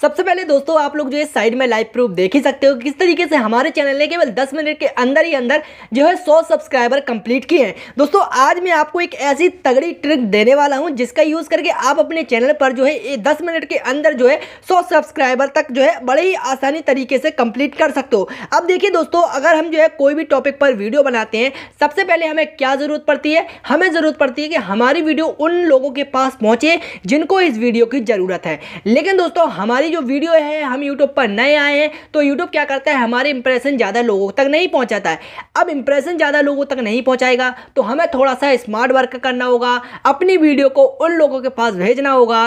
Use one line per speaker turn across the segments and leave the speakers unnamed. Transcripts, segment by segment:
सबसे पहले दोस्तों आप लोग जो है साइड में लाइव प्रूफ देख ही सकते हो किस तरीके से हमारे चैनल ने केवल 10 मिनट के अंदर ही अंदर जो है 100 सब्सक्राइबर कंप्लीट किए हैं दोस्तों आज मैं आपको एक ऐसी तगड़ी ट्रिक देने वाला हूं जिसका यूज़ करके आप अपने चैनल पर जो है दस मिनट के अंदर जो है सौ सब्सक्राइबर तक जो है बड़े ही आसानी तरीके से कंप्लीट कर सकते हो अब देखिए दोस्तों अगर हम जो है कोई भी टॉपिक पर वीडियो बनाते हैं सबसे पहले हमें क्या ज़रूरत पड़ती है हमें ज़रूरत पड़ती है कि हमारी वीडियो उन लोगों के पास पहुँचे जिनको इस वीडियो की ज़रूरत है लेकिन दोस्तों हमारी हमारी जो वीडियो है हम यूट्यूब पर नए आए हैं तो यूट्यूब क्या करता है हमारे इंप्रेशन ज़्यादा लोगों तक नहीं पहुँचाता है अब इंप्रेशन ज़्यादा लोगों तक नहीं पहुँचाएगा तो हमें थोड़ा सा स्मार्ट वर्क करना होगा अपनी वीडियो को उन लोगों के पास भेजना होगा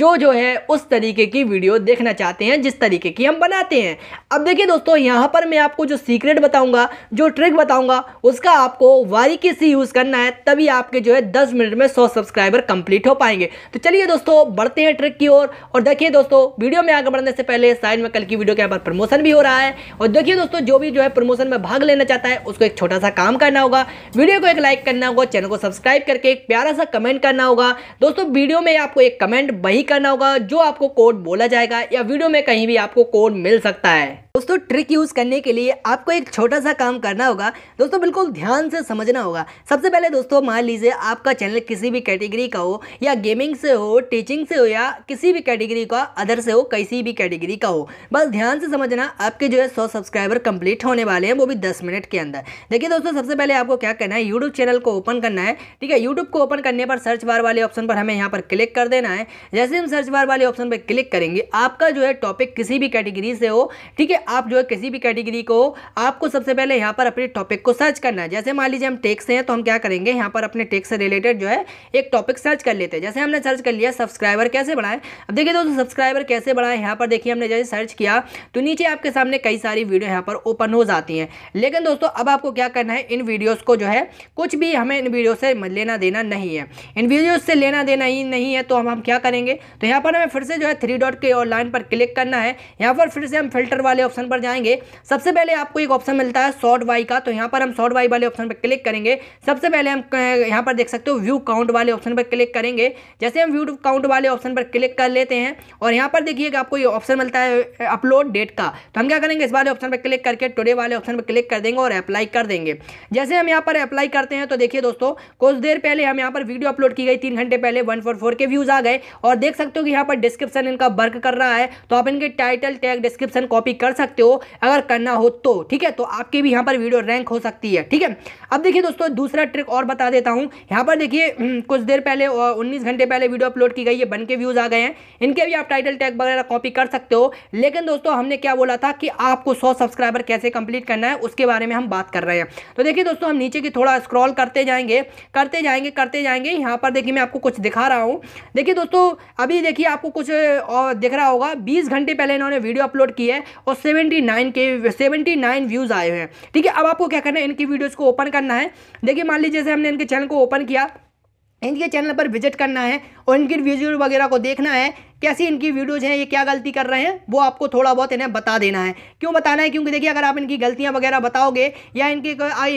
जो जो है उस तरीके की वीडियो देखना चाहते हैं जिस तरीके की हम बनाते हैं अब देखिए दोस्तों यहाँ पर मैं आपको जो सीक्रेट बताऊँगा जो ट्रिक बताऊँगा उसका आपको बारीकी से यूज़ करना है तभी आपके जो है दस मिनट में सौ सब्सक्राइबर कंप्लीट हो पाएंगे तो चलिए दोस्तों बढ़ते हैं ट्रिक की ओर और, और देखिए दोस्तों वीडियो में आगे बढ़ने से पहले साइड में कल की वीडियो के यहाँ पर प्रमोशन भी हो रहा है और देखिए दोस्तों जो भी जो है प्रमोशन में भाग लेना चाहता है उसको एक छोटा सा काम करना होगा वीडियो को एक लाइक करना होगा चैनल को सब्सक्राइब करके एक प्यारा सा कमेंट करना होगा दोस्तों वीडियो में आपको एक कमेंट वही करना होगा जो आपको कोड बोला जाएगा या वीडियो में कहीं भी आपको कोड मिल सकता है दोस्तों ट्रिक यूज़ करने के लिए आपको एक छोटा सा काम करना होगा दोस्तों बिल्कुल ध्यान से समझना होगा सबसे पहले दोस्तों मान लीजिए आपका चैनल किसी भी कैटेगरी का हो या गेमिंग से हो टीचिंग से हो या किसी भी कैटेगरी का अदर से हो किसी भी कैटेगरी का हो बस ध्यान से समझना आपके जो है सौ सब्सक्राइबर कंप्लीट होने वाले हैं वो भी दस मिनट के अंदर देखिए दोस्तों सबसे पहले आपको क्या करना है यूट्यूब चैनल को ओपन करना है ठीक है यूट्यूब को ओपन करने पर सर्च बार वाले ऑप्शन पर हमें यहाँ पर क्लिक कर देना है जैसे हम सर्च बार वाले ऑप्शन पर क्लिक करेंगे आपका जो है टॉपिक किसी भी कैटेगरी से हो ठीक है आप जो है किसी भी कैटेगरी को आपको सबसे पहले यहाँ पर अपने टॉपिक को सर्च करना है जैसे मान लीजिए हम टेक्स हैं तो हम क्या करेंगे यहाँ पर अपने टेक्स से रिलेटेड जो है एक टॉपिक सर्च कर लेते हैं जैसे हमने सर्च कर लिया सब्सक्राइबर कैसे बढ़ाएं अब देखिए दोस्तों सब्सक्राइबर कैसे बढ़ाएं यहाँ पर देखिए हमने जैसे सर्च किया तो नीचे आपके सामने कई सारी वीडियो यहाँ पर ओपन हो जाती हैं लेकिन दोस्तों अब आपको क्या करना है इन वीडियोज़ को जो है कुछ भी हमें इन वीडियो से लेना देना नहीं है इन वीडियोज से लेना देना ही नहीं है तो हम हम क्या करेंगे तो यहाँ पर हमें फिर से जो है थ्री डॉट के ऑनलाइन लाइन पर क्लिक करना है यहाँ पर फिर से हम फिल्टर वाले ऑप्शन ऑप्शन पर जाएंगे सबसे पहले आपको एक ऑप्शन मिलता है शॉर्ट वाई का तो यहाँ पर हम शॉर्ट वाई वाले ऑप्शन पर क्लिक करेंगे सबसे पहले हम यहाँ पर देख सकते हो व्यू काउंट वाले ऑप्शन पर क्लिक करेंगे जैसे हम व्यू काउंट वाले ऑप्शन पर क्लिक कर लेते हैं और यहाँ पर देखिएगा आपको ये ऑप्शन मिलता है अपलोड डेट का तो हम क्या करेंगे इस वाले ऑप्शन पर क्लिक करके टुडे वाले ऑप्शन पर क्लिक कर देंगे और अप्लाई कर देंगे जैसे हम यहाँ पर अप्लाई करते हैं तो देखिए दोस्तों कुछ देर पहले हम यहाँ पर वीडियो अपलोड की गई तीन घंटे पहले वन के व्यूज़ आ गए और देख सकते हो कि यहाँ पर डिस्क्रिप्शन इनका वर्क कर रहा है तो आप इनके टाइटल टैग डिस्क्रिप्शन कॉपी कर सकते सकते हो अगर करना हो तो ठीक है तो आपकी भी यहाँ पर वीडियो रैंक हो सकती है ठीक है अब देखिए दोस्तों दूसरा ट्रिक और बता देता हूँ यहाँ पर देखिए हम्म, कुछ देर पहले उन्नीस घंटे पहले वीडियो अपलोड की गई है बन के व्यूज़ आ गए हैं इनके भी आप टाइटल टैग वगैरह कॉपी कर सकते हो लेकिन दोस्तों हमने क्या बोला था कि आपको सौ सब्सक्राइबर कैसे कंप्लीट करना है उसके बारे में हम बात कर रहे हैं तो देखिए दोस्तों हम नीचे की थोड़ा स्क्रॉल करते जाएंगे करते जाएंगे करते जाएंगे यहाँ पर देखिए मैं आपको कुछ दिखा रहा हूँ देखिए दोस्तों अभी देखिए आपको कुछ दिख रहा होगा बीस घंटे पहले इन्होंने वीडियो अपलोड की है और सेवेंटी नाइन के सेवेंटी नाइन व्यूज़ आए हैं ठीक है अब आपको क्या करना है इनकी वीडियोज़ को ओपन करना है देखिए मान लीजिए जैसे हमने इनके चैनल को ओपन किया इनके चैनल पर विजिट करना है और इनके वीडियो वगैरह को देखना है कैसी इनकी वीडियोज़ हैं ये क्या गलती कर रहे हैं वो आपको थोड़ा बहुत इन्हें बता देना है क्यों बताना है क्योंकि देखिए अगर आप इनकी गलतियाँ वगैरह बताओगे या इनकी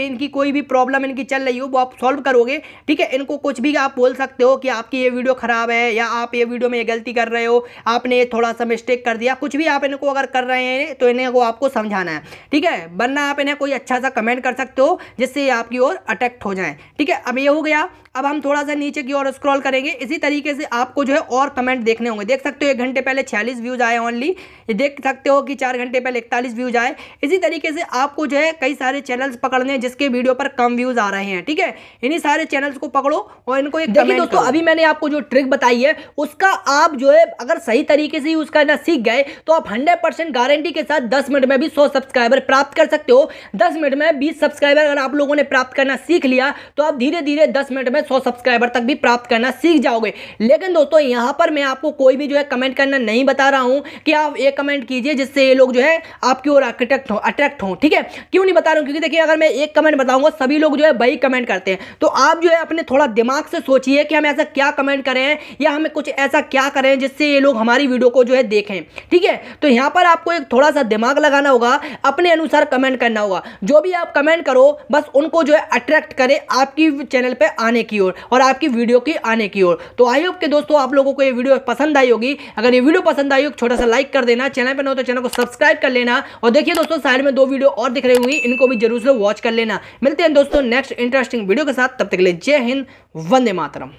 इनकी कोई भी प्रॉब्लम इनकी चल रही हो वो आप सॉल्व करोगे ठीक है इनको कुछ भी आप बोल सकते हो कि आपकी ये वीडियो ख़राब है या आप ये वीडियो में ये गलती कर रहे हो आपने थोड़ा सा मिस्टेक कर दिया कुछ भी आप इनको अगर कर रहे हैं तो इन्हें को आपको समझाना है ठीक है वरना आप इन्हें कोई अच्छा सा कमेंट कर सकते हो जिससे ये आपकी ओर अटैक्ट हो जाए ठीक है अब ये हो गया अब हम थोड़ा सा नीचे की ओर स्क्रॉल करेंगे इसी तरीके से आपको जो है और कमेंट देखने होंगे देख देख सकते हो एक घंटे पहले छियालीस व्यूज़ आए ओनली ये देख सकते हो कि चार घंटे पहले इकतालीस व्यूज़ आए इसी तरीके से आपको जो है कई सारे चैनल्स पकड़ने हैं जिसके वीडियो पर कम व्यूज़ आ रहे हैं ठीक है इन्हीं सारे चैनल्स को पकड़ो और इनको एक देखिए दोस्तों अभी मैंने आपको जो ट्रिक बताई है उसका आप जो है अगर सही तरीके से यूज़ करना सीख गए तो आप हंड्रेड गारंटी के साथ दस मिनट में भी सौ सब्सक्राइबर प्राप्त कर सकते हो दस मिनट में बीस सब्सक्राइबर अगर आप लोगों ने प्राप्त करना सीख लिया तो आप धीरे धीरे दस मिनट में सौ सब्सक्राइबर तक भी प्राप्त करना सीख जाओगे लेकिन दोस्तों यहां पर मैं आपको कोई भी जो है कमेंट करना नहीं बता रहा हूँ कि आप ये कमेंट कीजिए जिससे ये लोग जो है आपकी ओर अट्रैक्ट हो अट्रैक्ट हों ठीक है क्यों नहीं बता रहा हूँ क्योंकि देखिए अगर मैं एक कमेंट बताऊँगा सभी लोग जो है वही कमेंट करते हैं तो आप जो है अपने थोड़ा दिमाग से सोचिए कि हम ऐसा क्या कमेंट करें या हमें कुछ ऐसा क्या करें जिससे ये लोग हमारी वीडियो को जो है देखें ठीक है तो यहाँ पर आपको एक थोड़ा सा दिमाग लगाना होगा अपने अनुसार कमेंट करना होगा जो भी आप कमेंट करो बस उनको जो है अट्रैक्ट करे आपकी चैनल पर आने की ओर और आपकी वीडियो की आने की ओर तो आई होप के दोस्तों आप लोगों को ये वीडियो पसंद आई आई होगी अगर ये वीडियो पसंद आई हो छोटा सा लाइक कर देना चैनल पर न हो तो चैनल को सब्सक्राइब कर लेना और देखिए दोस्तों साइड में दो वीडियो और दिख रही हुई इनको भी जरूर से वॉच कर लेना मिलते हैं दोस्तों नेक्स्ट इंटरेस्टिंग वीडियो के साथ तब तक के लिए जय हिंद वंदे मातरम